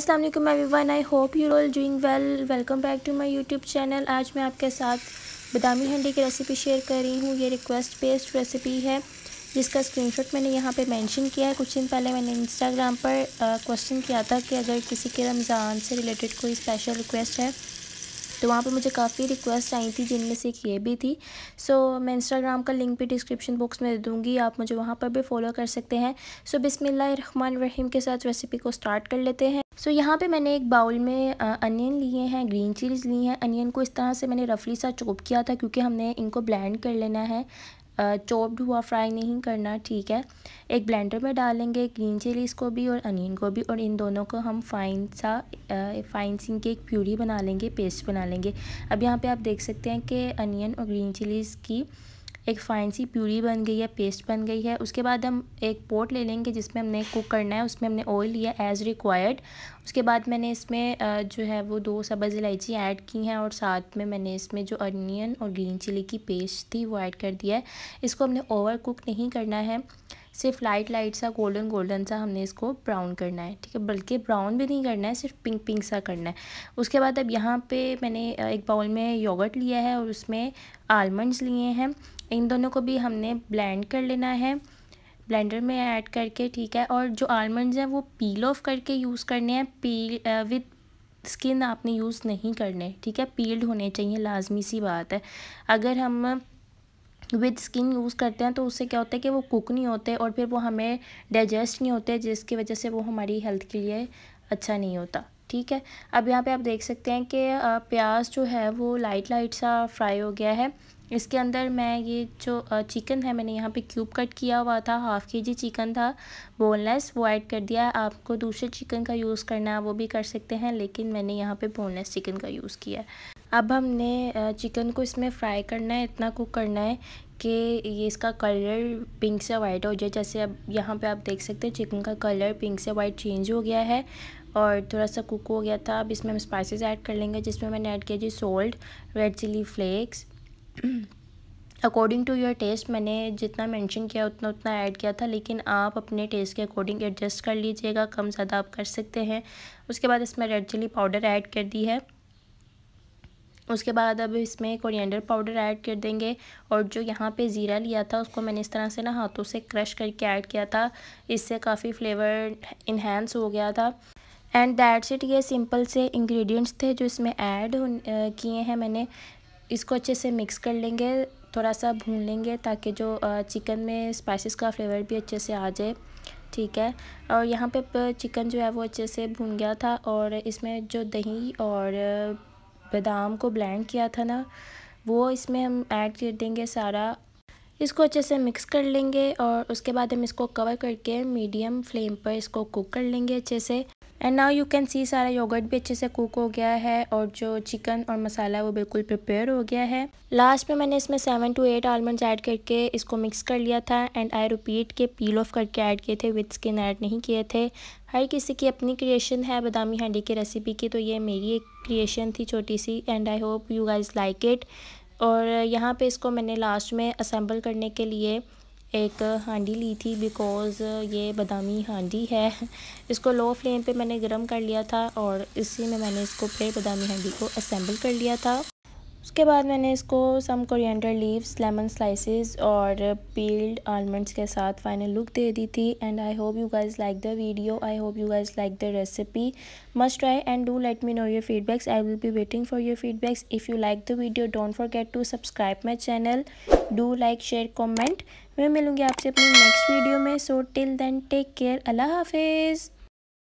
Aslam everyone I hope you all doing well welcome back to my YouTube channel आज मैं आपके साथ बादामी हंडी की रेसिपी शेयर कर रही हूँ ये रिक्वेस्ट बेस्ड रेसिपी है जिसका स्क्रीनशॉट मैंने यहाँ पे मेंशन किया है कुछ दिन पहले मैंने इंस्टाग्राम पर क्वेश्चन किया था कि अगर किसी के रमज़ान से रिलेटेड कोई स्पेशल रिक्वेस्ट है तो वहाँ पे मुझे काफ़ी रिक्वेस्ट आई थी जिनमें से एक ये भी थी सो so, मैं इंस्टाग्राम का लिंक भी डिस्क्रिप्शन बॉक्स में दे दूँगी आप मुझे वहाँ पर भी फॉलो कर सकते हैं सो so, रहीम के साथ रेसिपी को स्टार्ट कर लेते हैं सो so, यहाँ पे मैंने एक बाउल में अनियन लिए हैं ग्रीन चिलीज़ ली हैं अनियन को इस तरह से मैंने रफली सा चॉप किया था क्योंकि हमने इनको ब्लेंड कर लेना है चॉप्ड हुआ फ्राई नहीं करना ठीक है एक ब्लेंडर में डालेंगे ग्रीन चिलीज़ को भी और अनियन को भी और इन दोनों को हम फाइन सा फाइन सिंह की एक प्यूरी बना लेंगे पेस्ट बना लेंगे अब यहाँ पे आप देख सकते हैं कि अनियन और ग्रीन चिलीज़ की एक फाइन सी प्यूरी बन गई है पेस्ट बन गई है उसके बाद हम एक पोट ले लेंगे जिसमें हमने कुक करना है उसमें हमने ऑयल लिया एज़ रिक्वायर्ड उसके बाद मैंने इसमें जो है वो दो सब्ज़ इलायची ऐड की हैं और साथ में मैंने इसमें जो अनियन और ग्रीन चिली की पेस्ट थी वो ऐड कर दिया है इसको हमने ओवर कुक नहीं करना है सिर्फ लाइट लाइट सा गोल्डन गोल्डन सा हमने इसको ब्राउन करना है ठीक है बल्कि ब्राउन भी नहीं करना है सिर्फ पिंक पिंक सा करना है उसके बाद अब यहाँ पे मैंने एक बाउल में योगर्ट लिया है और उसमें आलमंड्स लिए हैं इन दोनों को भी हमने ब्लेंड कर लेना है ब्लेंडर में ऐड करके ठीक है और जो आलमंड्स हैं वो पील ऑफ करके यूज़ करने हैं पील विद स्किन आपने यूज़ नहीं करने ठीक है पील्ड होने चाहिए लाजमी सी बात है अगर हम विद स्किन यूज़ करते हैं तो उससे क्या होता है कि वो कुक नहीं होते और फिर वो हमें डाइजेस्ट नहीं होते जिसकी वजह से वो हमारी हेल्थ के लिए अच्छा नहीं होता ठीक है अब यहाँ पे आप देख सकते हैं कि प्याज जो है वो लाइट लाइट सा फ्राई हो गया है इसके अंदर मैं ये जो चिकन है मैंने यहाँ पे क्यूब कट किया हुआ था हाफ़ के जी चिकन था बोनलेस वो ऐड कर दिया है आपको दूसरे चिकन का यूज़ करना है वो भी कर सकते हैं लेकिन मैंने यहाँ पे बोनलेस चिकन का यूज़ किया है अब हमने चिकन को इसमें फ्राई करना है इतना कुक करना है कि ये इसका कलर पिंक से वाइट हो जाए जैसे अब यहाँ पे आप देख सकते हैं चिकन का कलर पिंक से वाइट चेंज हो गया है और थोड़ा सा कुक हो गया था अब इसमें हम स्पाइसेस ऐड कर लेंगे जिसमें मैंने ऐड किया जी salt red chilli flakes according to your taste मैंने जितना मेंशन किया उतना उतना ऐड किया था लेकिन आप अपने टेस्ट के अकॉर्डिंग एडजस्ट कर लीजिएगा कम ज़्यादा आप कर सकते हैं उसके बाद इसमें रेड चिली पाउडर ऐड कर दी है उसके बाद अब इसमें कोरिएंडर पाउडर ऐड कर देंगे और जो यहाँ पे ज़ीरा लिया था उसको मैंने इस तरह से ना हाथों से क्रश करके ऐड किया था इससे काफ़ी फ्लेवर इन्हेंस हो गया था एंड दैट्स इट ये सिंपल से इंग्रेडिएंट्स थे जो इसमें ऐड किए हैं मैंने इसको अच्छे से मिक्स कर लेंगे थोड़ा सा भून लेंगे ताकि जो चिकन में स्पाइसिस का फ्लेवर भी अच्छे से आ जाए ठीक है और यहाँ पे चिकन जो है वो अच्छे से भून गया था और इसमें जो दही और बादाम को ब्लेंड किया था ना वो इसमें हम ऐड कर देंगे सारा इसको अच्छे से मिक्स कर लेंगे और उसके बाद हम इसको कवर करके मीडियम फ्लेम पर इसको कुक कर लेंगे अच्छे से and now you can see सारा योगर्ट भी अच्छे से कुक हो गया है और जो चिकन और मसाला है वो बिल्कुल प्रिपेयर हो गया है लास्ट में मैंने इसमें seven two eight almonds add करके इसको मिक्स कर लिया था एंड आई रिपीट के पील ऑफ करके ऐड किए थे विथ स्किन ऐड नहीं किए थे हर किसी की अपनी क्रिएशन है बादामी हांडी की रेसिपी की तो ये मेरी एक क्रिएशन थी छोटी सी and I hope you guys like it और यहाँ पर इसको मैंने लास्ट में असम्बल करने के लिए एक हांडी ली थी बिकॉज़ ये बादामी हांडी है इसको लो फ्लेम पे मैंने गरम कर लिया था और इसी में मैंने इसको फिर बादामी हांडी को असेंबल कर लिया था उसके बाद मैंने इसको some coriander leaves lemon slices और पील्ड आलमंड्स के साथ फाइनल लुक दे दी थी and I hope you guys like the video I hope you guys like the recipe must try and do let me know your feedbacks I will be waiting for your feedbacks if you like the video don't forget to subscribe my channel do like share comment मैं मिलूंगी आपसे अपनी next video में so till then take care अल्लाह हाफिज़